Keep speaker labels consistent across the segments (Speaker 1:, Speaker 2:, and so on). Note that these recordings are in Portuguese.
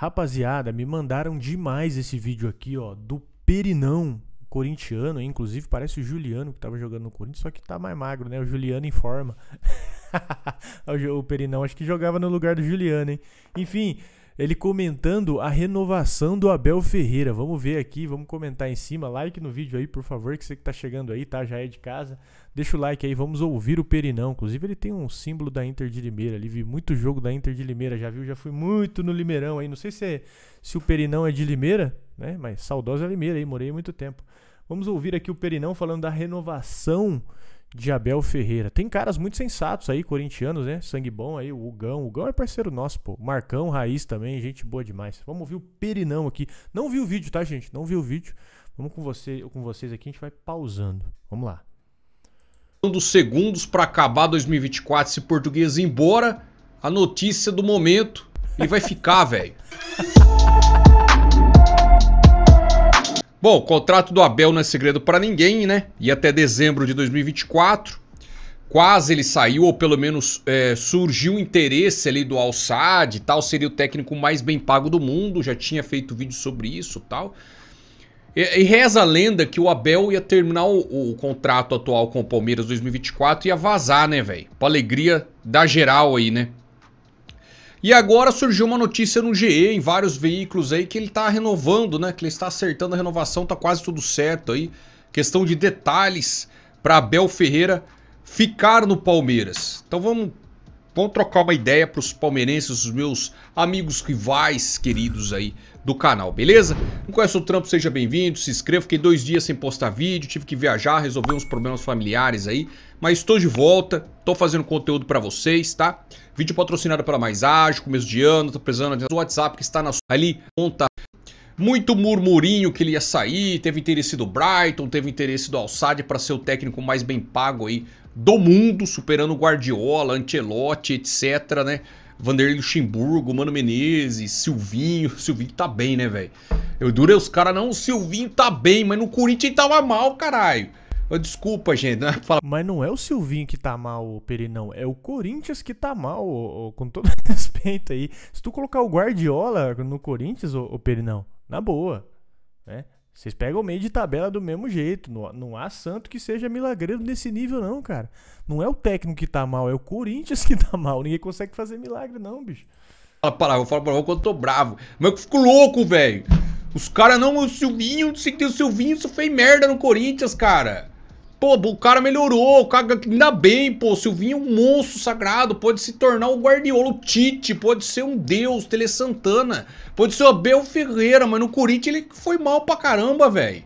Speaker 1: Rapaziada, me mandaram demais esse vídeo aqui, ó, do Perinão corintiano, inclusive parece o Juliano que tava jogando no Corinthians, só que tá mais magro, né? O Juliano em forma. o Perinão acho que jogava no lugar do Juliano, hein? Enfim, ele comentando a renovação do Abel Ferreira. Vamos ver aqui, vamos comentar em cima. Like no vídeo aí, por favor, que você que tá chegando aí, tá? Já é de casa. Deixa o like aí, vamos ouvir o Perinão. Inclusive, ele tem um símbolo da Inter de Limeira ali. Vi muito jogo da Inter de Limeira, já viu? Já fui muito no Limeirão aí. Não sei se, é, se o Perinão é de Limeira, né? Mas saudosa Limeira aí, morei muito tempo. Vamos ouvir aqui o Perinão falando da renovação de Abel Ferreira. Tem caras muito sensatos aí, corintianos, né? Sangue bom aí, o Gão. O Gão é parceiro nosso, pô. Marcão, Raiz também, gente boa demais. Vamos ouvir o Perinão aqui. Não viu o vídeo, tá, gente? Não viu o vídeo. Vamos com, você, com vocês aqui, a gente vai pausando. Vamos lá. Um dos
Speaker 2: segundos para acabar 2024, se português embora, a notícia do momento, ele vai ficar, velho. Bom, o contrato do Abel não é segredo para ninguém, né? E até dezembro de 2024. Quase ele saiu, ou pelo menos é, surgiu interesse ali do Alçad e tal. Seria o técnico mais bem pago do mundo. Já tinha feito vídeo sobre isso tal. E, e reza a lenda que o Abel ia terminar o, o contrato atual com o Palmeiras 2024 e ia vazar, né, velho? Pra alegria da geral aí, né? E agora surgiu uma notícia no GE, em vários veículos aí, que ele está renovando, né? Que ele está acertando a renovação, tá quase tudo certo aí. Questão de detalhes para Abel Ferreira ficar no Palmeiras. Então vamos Vamos trocar uma ideia para os palmeirenses, os meus amigos rivais queridos aí do canal, beleza? Não conhece o trampo, seja bem-vindo, se inscreva. Fiquei dois dias sem postar vídeo, tive que viajar, resolver uns problemas familiares aí. Mas estou de volta, estou fazendo conteúdo para vocês, tá? Vídeo patrocinado pela Mais Ágil, começo de ano, estou precisando do WhatsApp que está na ali, conta muito murmurinho que ele ia sair, teve interesse do Brighton, teve interesse do Alçade para ser o técnico mais bem pago aí do mundo, superando Guardiola, Ancelotti, etc, né? Vanderlei Luxemburgo, Mano Menezes, Silvinho. Silvinho tá bem, né, velho? Eu durei os caras, não, o Silvinho
Speaker 1: tá bem, mas no Corinthians ele tava mal, caralho. Desculpa, gente. Né? Fala... Mas não é o Silvinho que tá mal, Perinão. É o Corinthians que tá mal, com todo respeito aí. Se tu colocar o Guardiola no Corinthians, ô, ô Perinão, na boa. Né? Vocês pegam o meio de tabela do mesmo jeito. Não, não há santo que seja milagreiro nesse nível, não, cara. Não é o técnico que tá mal, é o Corinthians que tá mal. Ninguém consegue fazer milagre, não, bicho.
Speaker 2: Fala para, eu falo pra você quando eu tô bravo. Mas eu fico louco, velho. Os caras não, o Silvinho, se tem o Silvinho, isso fez merda no Corinthians, cara. Pô, o cara melhorou, caga ainda bem, pô, Silvinho é um monstro sagrado, pode se tornar o Guardiola, o Tite, pode ser um deus, Tele Santana, pode ser o Abel Ferreira, mas no Corinthians ele foi mal pra caramba, velho.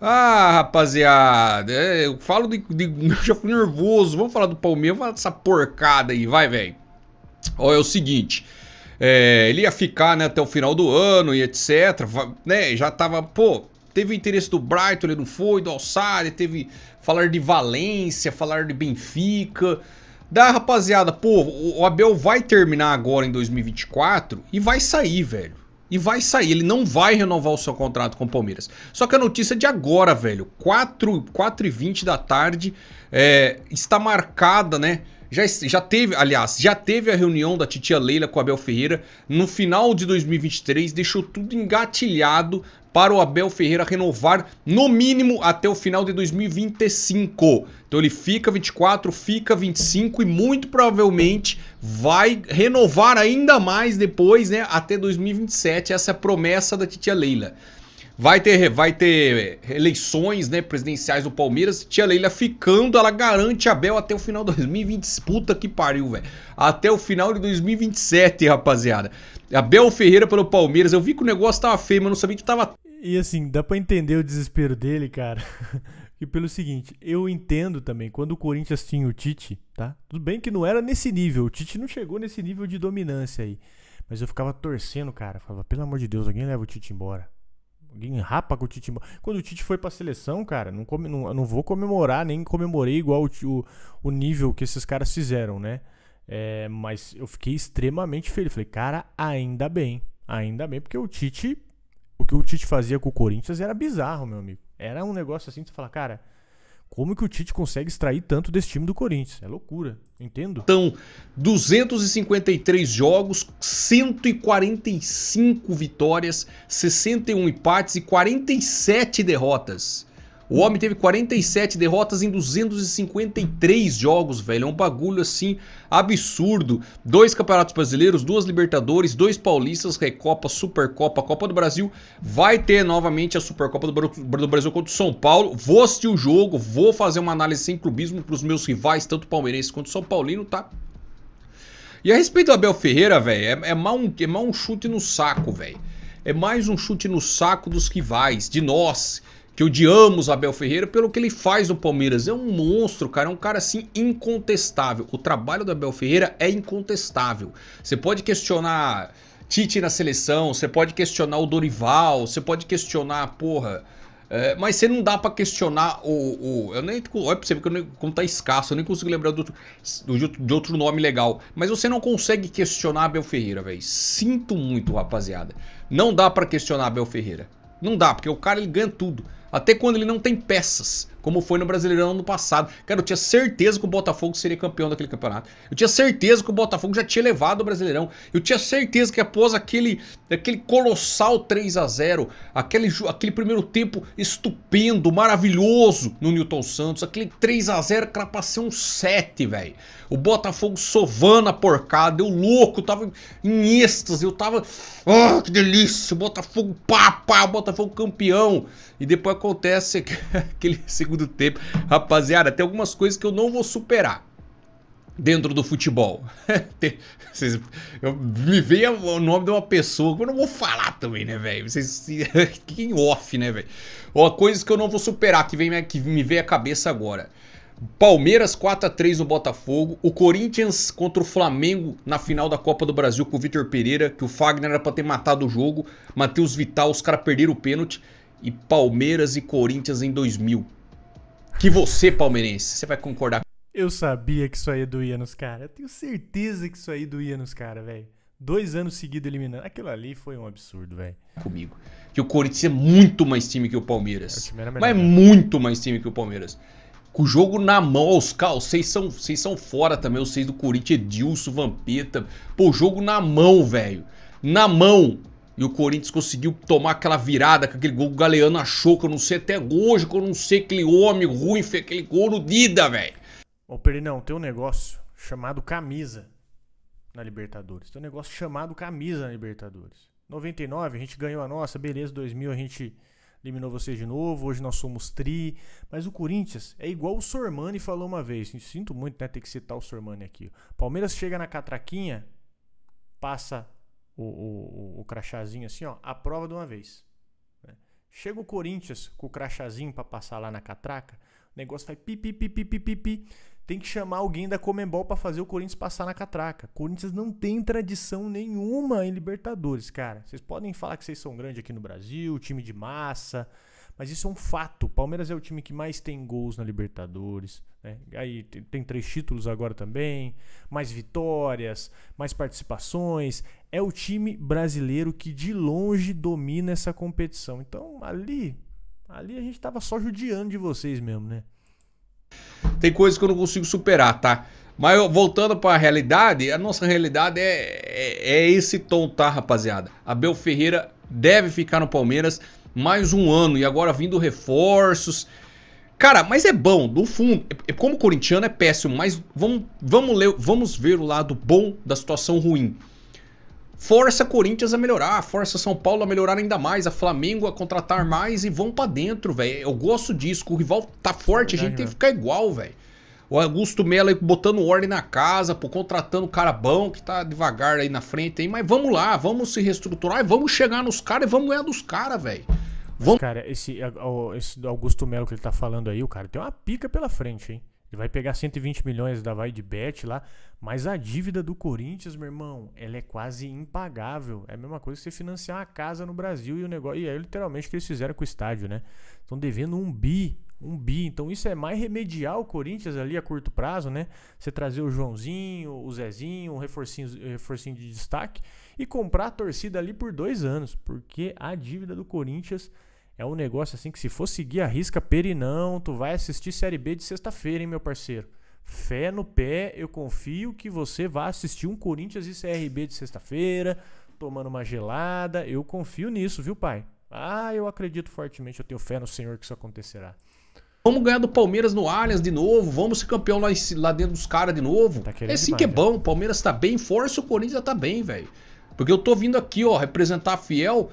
Speaker 2: Ah, rapaziada, é, eu falo de, de, Eu já fui nervoso, vamos falar do Palmeiras, vamos falar dessa porcada aí, vai, velho. Ó, é o seguinte, é, ele ia ficar, né, até o final do ano e etc, né, já tava, pô, Teve o interesse do Brighton, ele não foi, do Alçari, teve falar de Valência, falar de Benfica. Da rapaziada, pô, o Abel vai terminar agora em 2024 e vai sair, velho. E vai sair, ele não vai renovar o seu contrato com o Palmeiras. Só que a notícia de agora, velho, 4, 4 e 20 da tarde, é, está marcada, né? Já, já teve, aliás, já teve a reunião da titia Leila com o Abel Ferreira no final de 2023, deixou tudo engatilhado para o Abel Ferreira renovar no mínimo até o final de 2025. Então ele fica 24, fica 25 e muito provavelmente vai renovar ainda mais depois, né, até 2027, essa é promessa da titia Leila. Vai ter, vai ter eleições né, presidenciais do Palmeiras. Tia Leila ficando, ela garante Abel até o final de 2020. Puta que pariu, velho. Até o final de 2027, rapaziada. Abel Ferreira pelo Palmeiras. Eu vi que o negócio tava feio, mas não sabia que tava
Speaker 1: e assim, dá para entender o desespero dele, cara. E pelo seguinte, eu entendo também, quando o Corinthians tinha o Tite, tá? Tudo bem que não era nesse nível, o Tite não chegou nesse nível de dominância aí. Mas eu ficava torcendo, cara. Falava, pelo amor de Deus, alguém leva o Tite embora. Alguém rapa com o Tite embora. Quando o Tite foi pra seleção, cara, não, come, não, não vou comemorar, nem comemorei igual o, o, o nível que esses caras fizeram, né? É, mas eu fiquei extremamente feliz. Falei, cara, ainda bem. Ainda bem, porque o Tite o que o Tite fazia com o Corinthians era bizarro, meu amigo. Era um negócio assim, você fala, cara, como que o Tite consegue extrair tanto desse time do Corinthians? É loucura, entendo. Então, 253 jogos,
Speaker 2: 145 vitórias, 61 empates e 47 derrotas. O homem teve 47 derrotas em 253 jogos, velho. É um bagulho assim absurdo. Dois campeonatos brasileiros, duas Libertadores, dois paulistas, Recopa, Supercopa, Copa do Brasil. Vai ter novamente a Supercopa do Brasil contra o São Paulo. Vou assistir o jogo, vou fazer uma análise sem clubismo para os meus rivais, tanto palmeirense quanto São Paulino, tá? E a respeito do Abel Ferreira, velho, é, é, é mal um chute no saco, velho. É mais um chute no saco dos rivais, de nós que odiamos Abel Ferreira pelo que ele faz no Palmeiras. É um monstro, cara. É um cara assim incontestável. O trabalho do Abel Ferreira é incontestável. Você pode questionar Tite na seleção, você pode questionar o Dorival, você pode questionar, porra. É, mas você não dá para questionar o, o, Eu nem. Olha pra você porque eu como tá escasso, eu nem consigo lembrar do, do, de outro nome legal. Mas você não consegue questionar Abel Ferreira, velho. Sinto muito, rapaziada. Não dá para questionar Abel Ferreira. Não dá, porque o cara ele ganha tudo até quando ele não tem peças como foi no Brasileirão ano passado. Cara, eu tinha certeza que o Botafogo seria campeão daquele campeonato. Eu tinha certeza que o Botafogo já tinha levado o Brasileirão. Eu tinha certeza que após aquele, aquele colossal 3 a 0 aquele, aquele primeiro tempo estupendo, maravilhoso no Newton Santos, aquele 3 a 0 cara, passei um 7, velho. O Botafogo sovando a porcada, eu louco, tava em êxtase, eu tava. Ah, oh, que delícia! O Botafogo, pá, pá, o Botafogo campeão. E depois acontece aquele segundo do tempo. Rapaziada, tem algumas coisas que eu não vou superar dentro do futebol. Vocês, eu, me veio o nome de uma pessoa que eu não vou falar também, né, velho? Vocês que off, né, velho? Ó, coisas que eu não vou superar que vem que me veio à cabeça agora. Palmeiras 4 a 3 no Botafogo, o Corinthians contra o Flamengo na final da Copa do Brasil com o Vitor Pereira, que o Fagner era para ter matado o jogo, Matheus Vital, os caras perderam o pênalti e Palmeiras e Corinthians em 2000 que você, palmeirense, você vai concordar.
Speaker 1: Eu sabia que isso aí doía nos caras. Eu tenho certeza que isso aí doía nos caras, velho. Dois anos seguidos eliminando. Aquilo ali foi um absurdo, velho.
Speaker 2: Comigo. Que o Corinthians é muito mais time que o Palmeiras. É o melhor, mas é né? muito mais time que o Palmeiras. Com o jogo na mão, os caos. Vocês são, vocês são fora também, os seis do Corinthians, Edilson, Vampeta. Pô, jogo na mão, velho. Na mão. E o Corinthians conseguiu tomar aquela virada com aquele gol que o Galeano achou,
Speaker 1: que eu não sei até hoje, que eu não sei aquele homem ruim fez aquele gol no Dida, velho. Ô, Perinão, tem um negócio chamado camisa na Libertadores. Tem um negócio chamado camisa na Libertadores. 99 a gente ganhou a nossa, beleza, 2000 a gente eliminou vocês de novo, hoje nós somos tri. Mas o Corinthians é igual o Sormani falou uma vez. Sinto muito, né, ter que citar o Sormani aqui. Palmeiras chega na catraquinha, passa o, o, o crachazinho assim, ó, a prova de uma vez. Né? Chega o Corinthians com o crachazinho para passar lá na catraca, o negócio vai pi, pi, pi, pi, pi, pi, pi. Tem que chamar alguém da Comembol para fazer o Corinthians passar na catraca. Corinthians não tem tradição nenhuma em Libertadores, cara. Vocês podem falar que vocês são grandes aqui no Brasil, time de massa, mas isso é um fato. O Palmeiras é o time que mais tem gols na Libertadores. Né? Aí tem, três títulos agora também, mais vitórias, mais participações. É o time brasileiro que de longe domina essa competição. Então ali, ali a gente estava só judiando de vocês mesmo, né? Tem coisas que eu não consigo
Speaker 2: superar, tá? Mas voltando para a realidade, a nossa realidade é, é, é, esse tom, tá, rapaziada? Abel Ferreira deve ficar no Palmeiras mais um ano e agora vindo reforços. Cara, mas é bom, do fundo. É, é como corintiano é péssimo, mas vamos, vamos, ler, vamos ver o lado bom da situação ruim. Força Corinthians a melhorar, força São Paulo a melhorar ainda mais, a Flamengo a contratar mais e vão para dentro, velho. Eu gosto disso, o rival tá forte, é a gente tem que ficar igual, velho. O Augusto Mello aí botando ordem na casa, pô, contratando o cara bom que tá devagar aí na frente aí, mas vamos
Speaker 1: lá, vamos se reestruturar e vamos chegar nos caras e vamos ganhar dos caras, velho cara, esse, esse Augusto Melo que ele tá falando aí, o cara tem uma pica pela frente, hein? Ele vai pegar 120 milhões da Vai de Bet lá, mas a dívida do Corinthians, meu irmão, ela é quase impagável. É a mesma coisa que você financiar uma casa no Brasil e o negócio. E aí, é literalmente, o que eles fizeram com o estádio, né? Estão devendo um bi. Um bi. Então, isso é mais remediar o Corinthians ali a curto prazo, né? Você trazer o Joãozinho, o Zezinho, um reforcinho, um reforcinho de destaque e comprar a torcida ali por dois anos, porque a dívida do Corinthians é um negócio assim que se for seguir a risca perinão, tu vai assistir Série B de sexta-feira, hein, meu parceiro? Fé no pé, eu confio que você vai assistir um Corinthians e CRB de sexta-feira, tomando uma gelada. Eu confio nisso, viu, pai? Ah, eu acredito fortemente, eu tenho fé no Senhor que isso acontecerá.
Speaker 2: Vamos ganhar do Palmeiras no Allianz de novo, vamos ser campeão lá, lá dentro dos caras de novo. Tá é assim que é né? bom, o Palmeiras tá bem forte, o Corinthians tá bem, velho. Porque eu tô vindo aqui, ó, representar a Fiel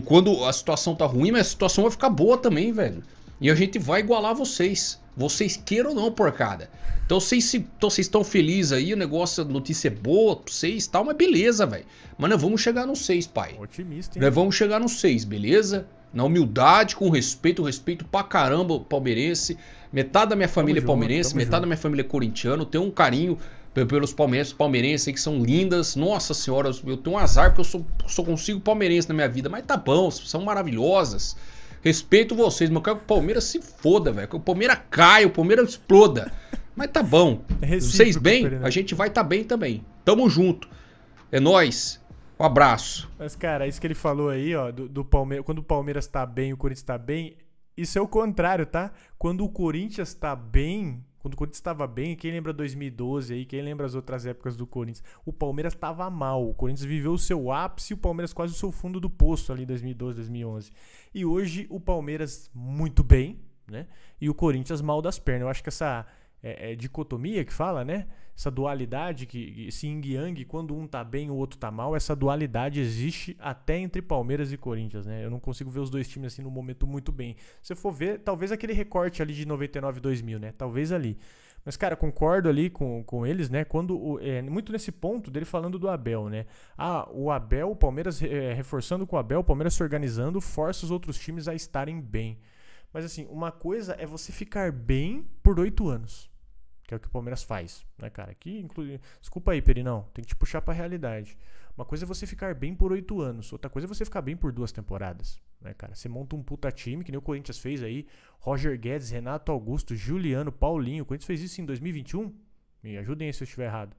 Speaker 2: quando a situação tá ruim, mas a situação vai ficar boa também, velho. E a gente vai igualar vocês. Vocês queiram ou não, porcada. Então vocês então, estão felizes aí, o negócio, a notícia é boa pra vocês e tal, mas beleza, velho. Mas nós vamos chegar no 6, pai. Otimista, hein? Nós vamos chegar no 6, beleza? Na humildade, com respeito, respeito pra caramba palmeirense. Metade da minha família é tamo é palmeirense, junto, metade junto. da minha família é corintiano. Tenho um carinho pelos palmeirenses, palmeirenses que são lindas. Nossa senhora, eu tenho um azar porque eu sou, consigo palmeirense na minha vida. Mas tá bom, são maravilhosas. Respeito vocês, mas eu quero que o Palmeiras se foda, velho. Que o Palmeiras caia, o Palmeiras exploda. Mas tá bom.
Speaker 1: É vocês bem, a gente vai tá bem também. Tamo junto. É nós. Um abraço. Mas, cara, é isso que ele falou aí, ó, do, do Palmeiras. Quando o Palmeiras tá bem o Corinthians tá bem, isso é o contrário, tá? Quando o Corinthians tá bem, quando o Corinthians estava bem, quem lembra 2012 aí, quem lembra as outras épocas do Corinthians, o Palmeiras estava mal. O Corinthians viveu o seu ápice, o Palmeiras quase o seu fundo do poço ali em 2012, 2011. E hoje o Palmeiras muito bem, né? E o Corinthians mal das pernas. Eu acho que essa é, é, dicotomia que fala, né? Essa dualidade que esse yin yang, quando um tá bem o outro tá mal, essa dualidade existe até entre Palmeiras e Corinthians, né? Eu não consigo ver os dois times assim no momento muito bem. Se for ver, talvez aquele recorte ali de 99 2000, né? Talvez ali. Mas, cara, concordo ali com, com eles, né? Quando é, muito nesse ponto dele falando do Abel, né? Ah, o Abel, o Palmeiras é, reforçando com o Abel, o Palmeiras se organizando, força os outros times a estarem bem. Mas assim, uma coisa é você ficar bem por oito anos. Que é o que o Palmeiras faz, né, cara? Que inclui... Desculpa aí, Perinão, tem que te puxar para a realidade. Uma coisa é você ficar bem por oito anos, outra coisa é você ficar bem por duas temporadas, né, cara? Você monta um puta time, que nem o Corinthians fez aí, Roger Guedes, Renato Augusto, Juliano, Paulinho. O Corinthians fez isso em 2021? Me ajudem aí se eu estiver errado.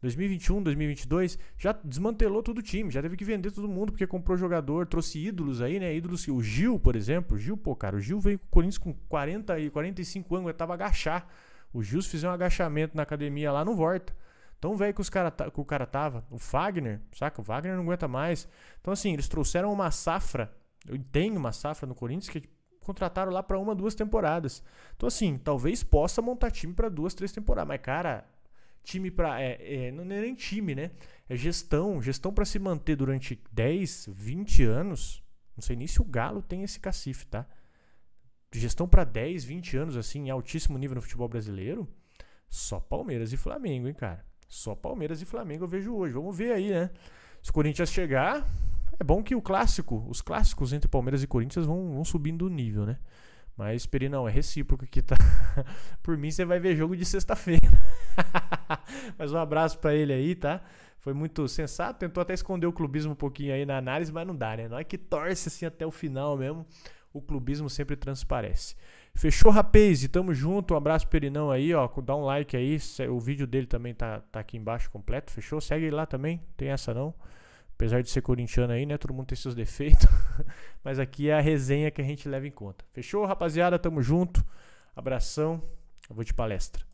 Speaker 1: 2021, 2022, já desmantelou todo o time, já teve que vender todo mundo porque comprou jogador, trouxe ídolos aí, né? Ídolos, o Gil, por exemplo, o Gil, pô, cara, o Gil veio com o Corinthians com 40 e 45 anos, ele tava agachar. O Jus fizer um agachamento na academia lá, não volta. Então, velho que, os cara, que o cara tava, o Wagner, saca? O Wagner não aguenta mais. Então, assim, eles trouxeram uma safra. Eu tenho uma safra no Corinthians que contrataram lá para uma, duas temporadas. Então, assim, talvez possa montar time para duas, três temporadas. Mas, cara, time para. É, é, não é nem time, né? É gestão. Gestão para se manter durante 10, 20 anos. Não sei nem se o Galo tem esse cacife, tá? gestão para 10, 20 anos, assim, em altíssimo nível no futebol brasileiro, só Palmeiras e Flamengo, hein, cara? Só Palmeiras e Flamengo eu vejo hoje. Vamos ver aí, né? Se o Corinthians chegar, é bom que o clássico, os clássicos entre Palmeiras e Corinthians vão, vão subindo o nível, né? Mas, Peri, não, é recíproco aqui, tá? Por mim, você vai ver jogo de sexta-feira. mas um abraço para ele aí, tá? Foi muito sensato, tentou até esconder o clubismo um pouquinho aí na análise, mas não dá, né? Não é que torce assim até o final mesmo o clubismo sempre transparece. Fechou, rapaz? E tamo junto. Um abraço Perinão aí, ó. Dá um like aí. O vídeo dele também tá, tá aqui embaixo completo. Fechou? Segue lá também. Tem essa não. Apesar de ser corintiano aí, né? Todo mundo tem seus defeitos. Mas aqui é a resenha que a gente leva em conta. Fechou, rapaziada? Tamo junto. Abração. Eu vou de palestra.